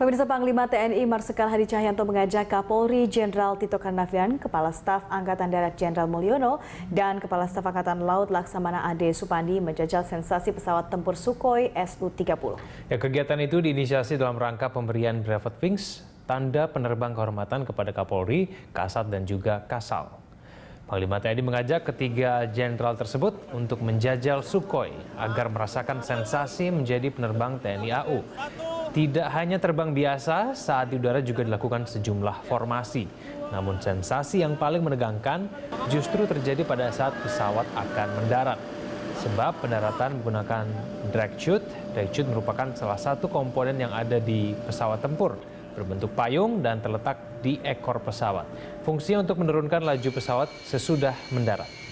Pemirsa Panglima TNI Marsikal Hadi Cahyanto mengajak Kapolri Jenderal Tito Karnavian, Kepala Staf Angkatan Darat Jenderal Mulyono, dan Kepala Staf Angkatan Laut Laksamana Ade Supandi menjajal sensasi pesawat tempur Sukhoi Su-30. Ya, kegiatan itu diinisiasi dalam rangka pemberian brevet wings, tanda penerbang kehormatan kepada Kapolri, Kasat dan juga Kasal. Panglima TNI mengajak ketiga jenderal tersebut untuk menjajal Sukhoi agar merasakan sensasi menjadi penerbang TNI AU. Tidak hanya terbang biasa, saat di udara juga dilakukan sejumlah formasi. Namun sensasi yang paling menegangkan justru terjadi pada saat pesawat akan mendarat. Sebab pendaratan menggunakan drag chute. Drag chute merupakan salah satu komponen yang ada di pesawat tempur berbentuk payung dan terletak di ekor pesawat. Fungsinya untuk menurunkan laju pesawat sesudah mendarat.